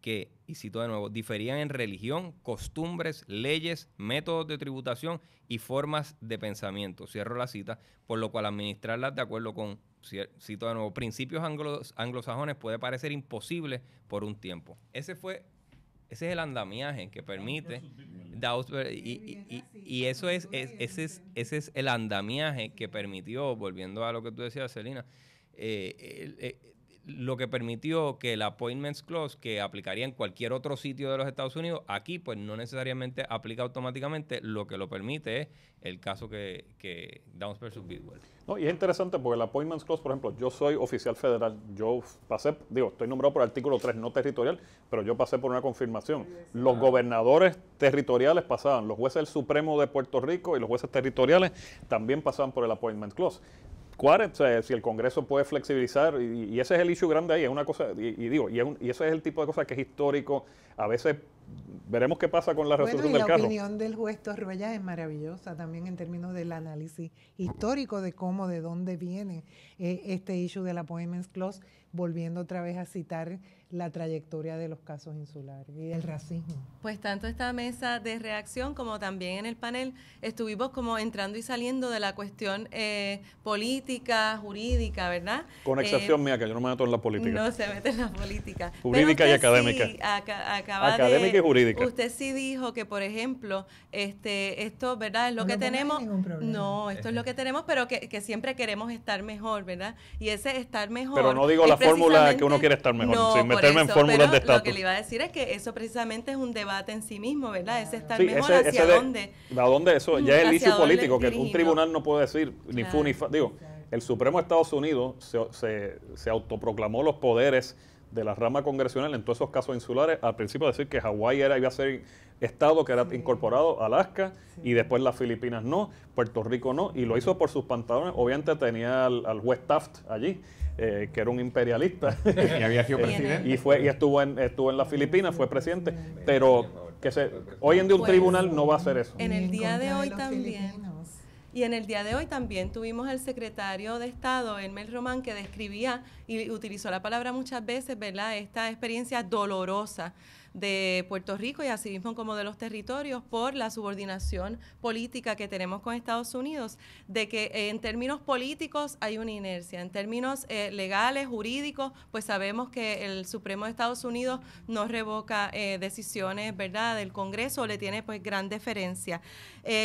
que, y cito de nuevo, diferían en religión, costumbres, leyes, métodos de tributación y formas de pensamiento. Cierro la cita, por lo cual administrarlas de acuerdo con, cito de nuevo, principios anglosajones puede parecer imposible por un tiempo. Ese fue... Ese es el andamiaje que permite y, y, eso es, ese es ese es el andamiaje que permitió, volviendo a lo que tú decías, Celina, eh, eh lo que permitió que el Appointments Clause, que aplicaría en cualquier otro sitio de los Estados Unidos, aquí pues no necesariamente aplica automáticamente, lo que lo permite es el caso que, que Downs versus Bidwell. No, y es interesante porque el Appointments Clause, por ejemplo, yo soy oficial federal, yo pasé, digo, estoy nombrado por artículo 3, no territorial, pero yo pasé por una confirmación. Los ah. gobernadores territoriales pasaban, los jueces del Supremo de Puerto Rico y los jueces territoriales también pasaban por el Appointment Clause si el Congreso puede flexibilizar, y, ese es el issue grande ahí, es una cosa, y, digo, y, es y ese es el tipo de cosas que es histórico, a veces veremos qué pasa con la resolución del la La opinión del juez Torruella es maravillosa también en términos del análisis histórico de cómo, de dónde viene eh, este issue de la Poemens Clause, volviendo otra vez a citar la trayectoria de los casos insulares y el racismo. Pues tanto esta mesa de reacción como también en el panel estuvimos como entrando y saliendo de la cuestión eh, política, jurídica, ¿verdad? Con eh, excepción mía, que yo no me meto en la política. No se mete en la política. Jurídica y académica. académica jurídica. Usted sí dijo que, por ejemplo, este, esto, ¿verdad? Es lo que tenemos. No, esto es lo que tenemos, pero que, siempre queremos estar mejor, ¿verdad? Y ese estar mejor. Pero no digo la fórmula que uno quiere estar mejor, sin meterme en fórmulas de estatus. Lo que le iba a decir es que eso precisamente es un debate en sí mismo, ¿verdad? Ese estar mejor hacia dónde. dónde? Eso ya es el issue político, que un tribunal no puede decir ni fu ni fa. Digo, el Supremo Estados Unidos se, se, se autoproclamó los poderes de la rama congresional en todos esos casos insulares, al principio decir que Hawái era, iba a ser estado que era incorporado, Alaska, y después las Filipinas no, Puerto Rico no, y lo hizo por sus pantalones, obviamente tenía al, al West Taft allí, eh, que era un imperialista. y había sido presidente. Y, fue, y estuvo, en, estuvo en las Filipinas, fue presidente, pero que se, hoy en día un pues, tribunal no va a hacer eso. En el día de hoy también y en el día de hoy también tuvimos al secretario de Estado, Elmer Román, que describía y utilizó la palabra muchas veces, ¿verdad? Esta experiencia dolorosa de Puerto Rico y así asimismo como de los territorios por la subordinación política que tenemos con Estados Unidos, de que eh, en términos políticos hay una inercia, en términos eh, legales, jurídicos, pues sabemos que el Supremo de Estados Unidos no revoca eh, decisiones, ¿verdad?, del Congreso, le tiene pues gran deferencia.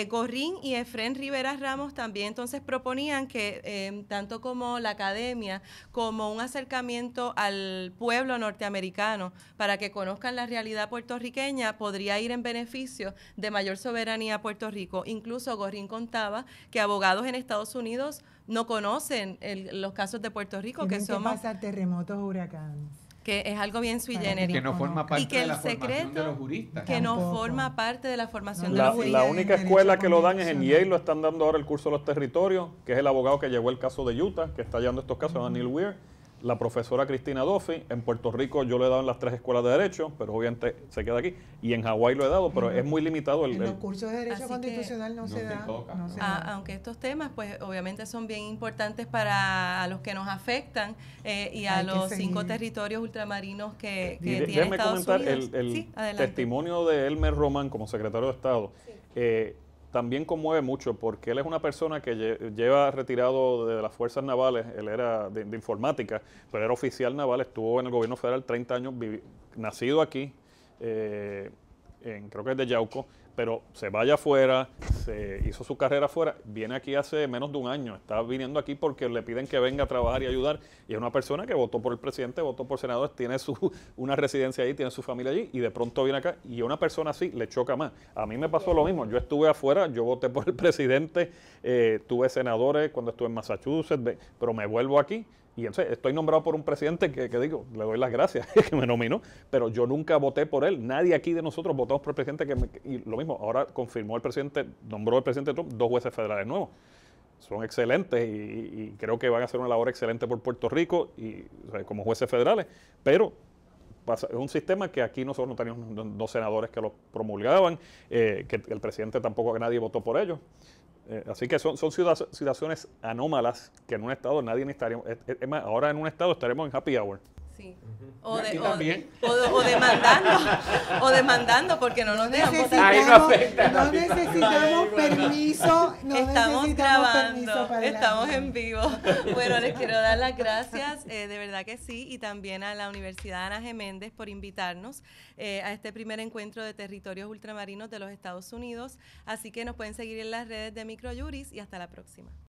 Gorrín y Efrén Rivera Ramos también entonces proponían que tanto como la academia, como un acercamiento al pueblo norteamericano para que conozcan las realidad realidad puertorriqueña podría ir en beneficio de mayor soberanía a Puerto Rico. Incluso Gorrín contaba que abogados en Estados Unidos no conocen los casos de Puerto Rico, que son más terremotos, huracanes que es algo bien sui generis. Que no forma parte y que de la secreto, de los juristas. Que no forma parte de la formación de los juristas. La única escuela que lo dan es en Yale, lo están dando ahora el curso de los territorios, que es el abogado que llevó el caso de Utah, que está llevando estos casos, Daniel Weir la profesora Cristina Doffi. En Puerto Rico yo le he dado en las tres escuelas de Derecho, pero obviamente se queda aquí. Y en Hawái lo he dado, pero es muy limitado el... En los cursos de Derecho Constitucional no, se, ah, da, Aunque estos temas, pues obviamente son bien importantes para a los que nos afectan eh, y a los cinco territorios ultramarinos que, que tiene Estados Unidos. el, el testimonio de Elmer Román como secretario de Estado. Eh, también conmueve mucho porque él es una persona que lleva retirado de las fuerzas navales, él era de, informática, pero era oficial naval, estuvo en el gobierno federal 30 años, nacido aquí, eh, en, creo que es de Yauco, pero se vaya afuera, se hizo su carrera afuera, viene aquí hace menos de un año, está viniendo aquí porque le piden que venga a trabajar y ayudar, y es una persona que votó por el presidente, votó por senadores, tiene su, una residencia allí, tiene su familia allí, y de pronto viene acá, y a una persona así le choca más. A mí me pasó lo mismo, yo estuve afuera, yo voté por el presidente, eh, tuve senadores cuando estuve en Massachusetts, pero me vuelvo aquí y entonces estoy nombrado por un presidente que, digo, le doy las gracias, que me nominó, pero yo nunca voté por él. Nadie aquí de nosotros votamos por el presidente que... y lo mismo, ahora confirmó el presidente, nombró el presidente Trump dos jueces federales nuevos. Son excelentes y, creo que van a hacer una labor excelente por Puerto Rico y como jueces federales, pero es un sistema que aquí nosotros no teníamos dos senadores que lo promulgaban, eh, que el presidente tampoco nadie votó por ellos. Eh, así que son, son situaciones anómalas que en un estado nadie estaría. es más, ahora en un estado estaremos en happy hour. O, o, demandando, o demandando porque no nos dejan necesitamos, No, necesitamos permiso, estamos grabando, estamos en vivo. Bueno, les quiero dar las gracias, eh, de verdad que sí, y también a la Universidad Ana Geméndez por invitarnos eh, a este primer encuentro de territorios ultramarinos de los Estados Unidos. Así que nos pueden seguir en las redes de Microjuris y hasta la próxima.